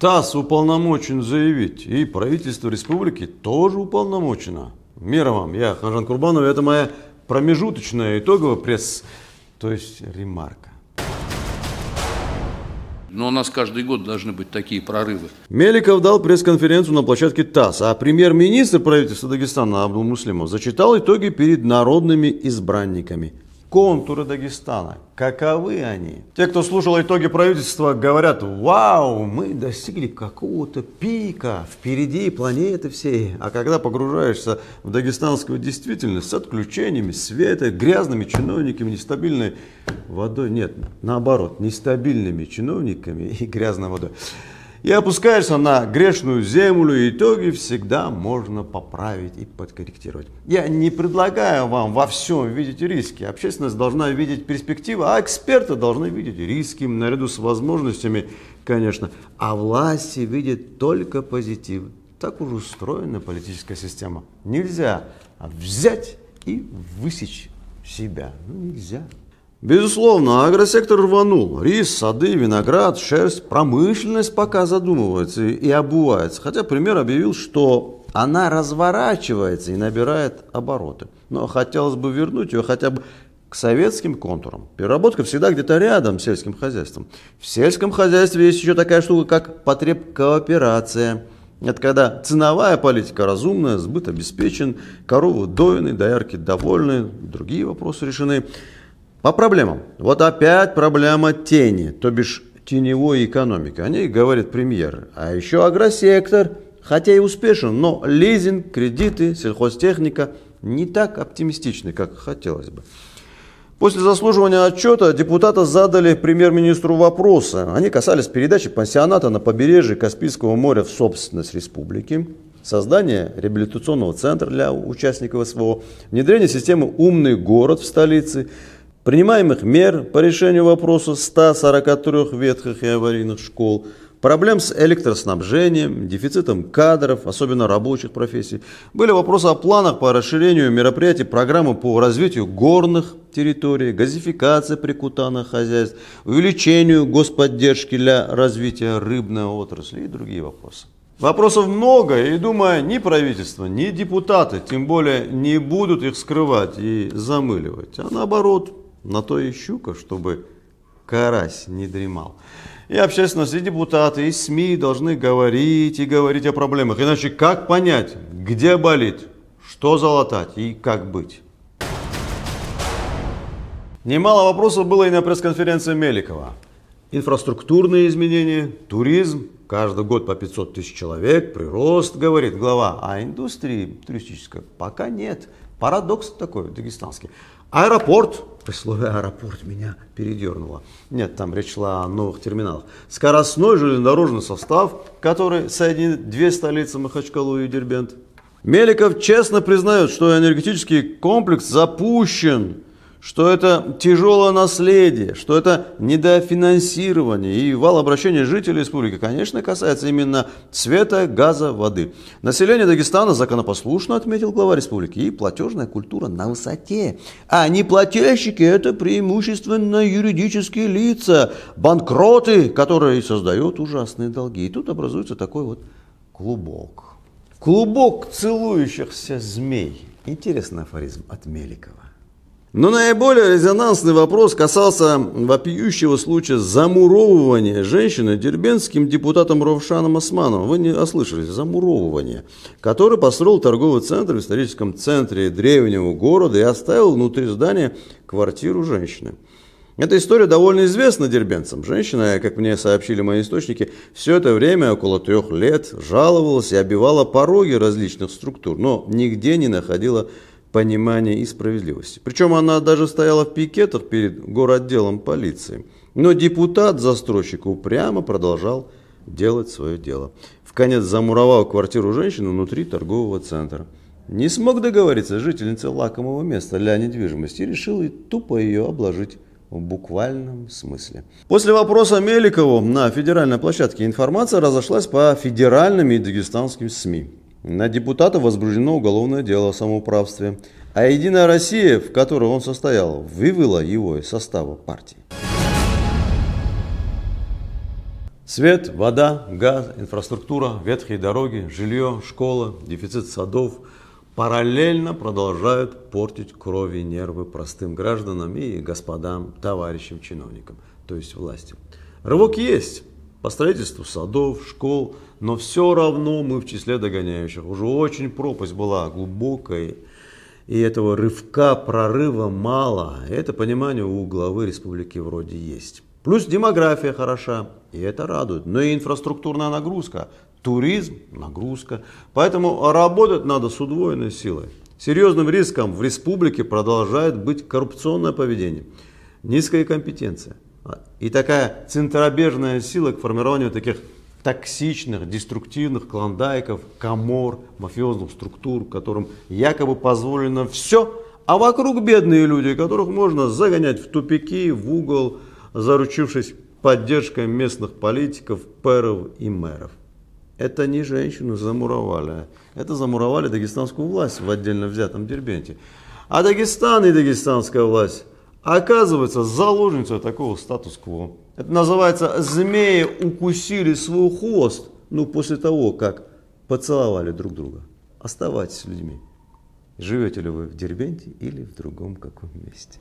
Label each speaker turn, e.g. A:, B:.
A: ТАСС уполномочен заявить, и правительство республики тоже уполномочено. Мира вам, я Ханжан Курбанов, это моя промежуточная итоговая пресс, то есть ремарка. Но у нас каждый год должны быть такие прорывы. Меликов дал пресс-конференцию на площадке ТАСС, а премьер-министр правительства Дагестана Абдул Муслимов зачитал итоги перед народными избранниками – контуры Дагестана. Каковы они? Те, кто слушал итоги правительства, говорят, вау, мы достигли какого-то пика, впереди планеты всей. А когда погружаешься в дагестанскую действительность с отключениями света, грязными чиновниками, нестабильной водой, нет, наоборот, нестабильными чиновниками и грязной водой, и опускаешься на грешную землю, итоги всегда можно поправить и подкорректировать. Я не предлагаю вам во всем видеть риски. Общественность должна видеть перспективы, а эксперты должны видеть риски наряду с возможностями, конечно. А власти видят только позитив. Так уж устроена политическая система. Нельзя взять и высечь себя. Ну, нельзя. Безусловно, агросектор рванул. Рис, сады, виноград, шерсть, промышленность пока задумывается и обувается. Хотя премьер объявил, что она разворачивается и набирает обороты. Но хотелось бы вернуть ее хотя бы к советским контурам. Переработка всегда где-то рядом с сельским хозяйством. В сельском хозяйстве есть еще такая штука, как потребкооперация. Это когда ценовая политика разумная, сбыт обеспечен, коровы доины, доярки довольны, другие вопросы решены. По проблемам. Вот опять проблема тени, то бишь теневой экономики. О ней говорит премьер. А еще агросектор, хотя и успешен, но лизинг, кредиты, сельхозтехника не так оптимистичны, как хотелось бы. После заслуживания отчета депутаты задали премьер-министру вопросы. Они касались передачи пансионата на побережье Каспийского моря в собственность республики, создания реабилитационного центра для участников СВО, внедрения системы «Умный город» в столице – принимаемых мер по решению вопроса 143 ветхих и аварийных школ, проблем с электроснабжением, дефицитом кадров, особенно рабочих профессий, были вопросы о планах по расширению мероприятий программы по развитию горных территорий, газификации прикутанных хозяйств, увеличению господдержки для развития рыбной отрасли и другие вопросы. Вопросов много, и думаю, ни правительство, ни депутаты, тем более, не будут их скрывать и замыливать, а наоборот, на то и щука, чтобы карась не дремал. И общественность, и депутаты, и СМИ должны говорить и говорить о проблемах. Иначе как понять, где болит, что залатать и как быть? Немало вопросов было и на пресс-конференции Меликова. Инфраструктурные изменения, туризм, каждый год по 500 тысяч человек, прирост, говорит глава, а индустрии туристической пока нет. Парадокс такой дагестанский. Аэропорт. При слове аэропорт меня передернуло. Нет, там речь шла о новых терминалах. Скоростной железнодорожный состав, который соединит две столицы Махачкалу и Дербент. Меликов честно признает, что энергетический комплекс запущен что это тяжелое наследие, что это недофинансирование. И вал обращения жителей республики, конечно, касается именно цвета газа, воды. Население Дагестана законопослушно, отметил глава республики, и платежная культура на высоте. А неплательщики – это преимущественно юридические лица, банкроты, которые создают ужасные долги. И тут образуется такой вот клубок. Клубок целующихся змей. Интересный афоризм от Меликова. Но наиболее резонансный вопрос касался вопиющего случая замуровывания женщины дербенским депутатом Ровшаном Османом. Вы не ослышались, замуровывание, который построил торговый центр в историческом центре древнего города и оставил внутри здания квартиру женщины. Эта история довольно известна дербенцам. Женщина, как мне сообщили мои источники, все это время, около трех лет, жаловалась и обивала пороги различных структур, но нигде не находила понимания и справедливости. Причем она даже стояла в пикетах перед городделом полиции. Но депутат-застройщик упрямо продолжал делать свое дело. В конец замуровал квартиру женщины внутри торгового центра. Не смог договориться жительница лакомого места для недвижимости и решил и тупо ее обложить в буквальном смысле. После вопроса Меликову на федеральной площадке информация разошлась по федеральным и дагестанским СМИ. На депутата возбуждено уголовное дело о самоуправстве, а «Единая Россия», в которой он состоял, вывела его из состава партии. Свет, вода, газ, инфраструктура, ветхие дороги, жилье, школа, дефицит садов параллельно продолжают портить крови и нервы простым гражданам и господам, товарищам, чиновникам, то есть власти. Рывок есть, по строительству садов, школ, но все равно мы в числе догоняющих. Уже очень пропасть была глубокой, и этого рывка, прорыва мало. Это понимание у главы республики вроде есть. Плюс демография хороша, и это радует. Но и инфраструктурная нагрузка, туризм, нагрузка. Поэтому работать надо с удвоенной силой. Серьезным риском в республике продолжает быть коррупционное поведение, низкая компетенция. И такая центробежная сила к формированию таких токсичных, деструктивных клондайков, комор, мафиозных структур, которым якобы позволено все, а вокруг бедные люди, которых можно загонять в тупики, в угол, заручившись поддержкой местных политиков, пэров и мэров. Это не женщину замуровали, а это замуровали дагестанскую власть в отдельно взятом Дербенте. А Дагестан и дагестанская власть а оказывается заложницей такого статус-кво. Это называется «змеи укусили свой хвост», ну, после того, как поцеловали друг друга. Оставайтесь людьми. Живете ли вы в Дербенте или в другом каком месте.